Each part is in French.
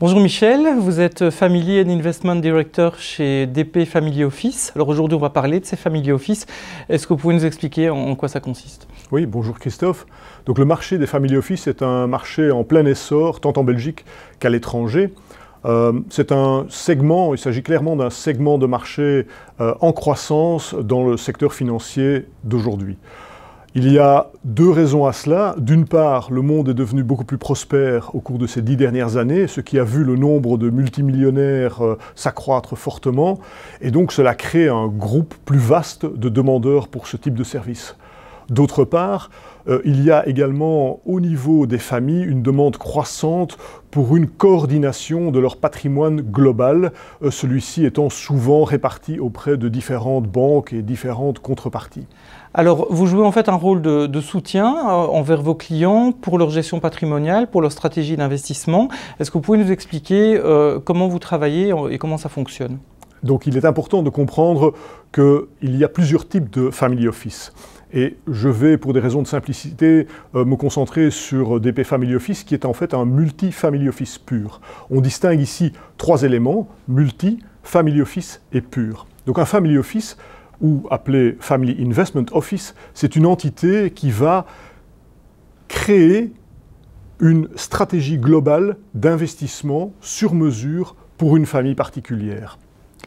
Bonjour Michel, vous êtes Family and Investment Director chez DP Family Office. Alors aujourd'hui, on va parler de ces Family Office. Est-ce que vous pouvez nous expliquer en quoi ça consiste Oui, bonjour Christophe. Donc le marché des Family Office est un marché en plein essor, tant en Belgique qu'à l'étranger. Euh, c'est un segment, il s'agit clairement d'un segment de marché euh, en croissance dans le secteur financier d'aujourd'hui. Il y a deux raisons à cela. D'une part, le monde est devenu beaucoup plus prospère au cours de ces dix dernières années, ce qui a vu le nombre de multimillionnaires euh, s'accroître fortement, et donc cela crée un groupe plus vaste de demandeurs pour ce type de service. D'autre part, euh, il y a également au niveau des familles une demande croissante pour une coordination de leur patrimoine global, euh, celui-ci étant souvent réparti auprès de différentes banques et différentes contreparties. Alors, vous jouez en fait un rôle de, soutien euh, envers vos clients pour leur gestion patrimoniale, pour leur stratégie d'investissement. Est-ce que vous pouvez nous expliquer comment vous travaillez et comment ça fonctionne Donc, il est important de comprendre qu'il y a plusieurs types de family office. Et je vais, pour des raisons de simplicité, euh, me concentrer sur DP Family Office, qui est en fait un multi-family office pur. On distingue ici trois éléments, multi, family office et pur. Donc un family office, ou appelé Family Investment Office, c'est une entité qui va créer une stratégie globale d'investissement sur mesure pour une famille particulière.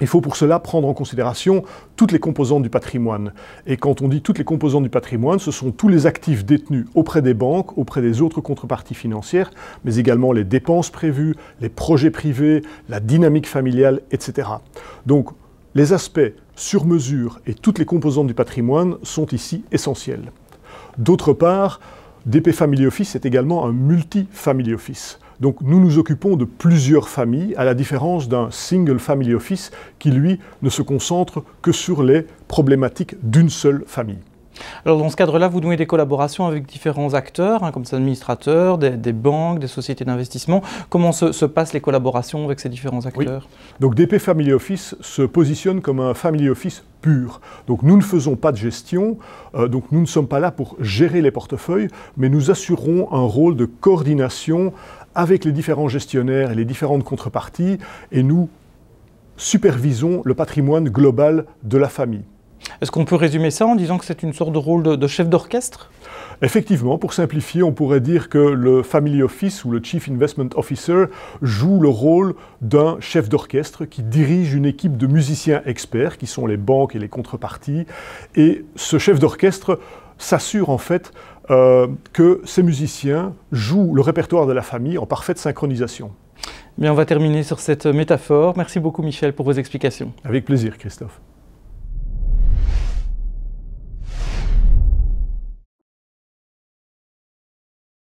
Il faut pour cela prendre en considération toutes les composantes du patrimoine. Et quand on dit toutes les composantes du patrimoine, ce sont tous les actifs détenus auprès des banques, auprès des autres contreparties financières, mais également les dépenses prévues, les projets privés, la dynamique familiale, etc. Donc les aspects sur mesure et toutes les composantes du patrimoine sont ici essentiels. D'autre part, DP Family Office est également un multi-family office. Donc nous nous occupons de plusieurs familles, à la différence d'un single family office qui, lui, ne se concentre que sur les problématiques d'une seule famille. Alors dans ce cadre-là, vous nouez des collaborations avec différents acteurs, hein, comme des administrateurs, des, banques, des sociétés d'investissement. Comment se, passent les collaborations avec ces différents acteurs Donc DP Family Office se positionne comme un family office pur. Donc nous ne faisons pas de gestion, euh, donc nous ne sommes pas là pour gérer les portefeuilles, mais nous assurons un rôle de coordination avec les différents gestionnaires et les différentes contreparties, et nous supervisons le patrimoine global de la famille. Est-ce qu'on peut résumer ça en disant que c'est une sorte de rôle de, chef d'orchestre Effectivement, pour simplifier, on pourrait dire que le Family Office ou le Chief Investment Officer joue le rôle d'un chef d'orchestre qui dirige une équipe de musiciens experts, qui sont les banques et les contreparties. Et ce chef d'orchestre s'assure en fait euh, que ces musiciens jouent le répertoire de la famille en parfaite synchronisation. Mais on va terminer sur cette métaphore. Merci beaucoup Michel pour vos explications. Avec plaisir Christophe.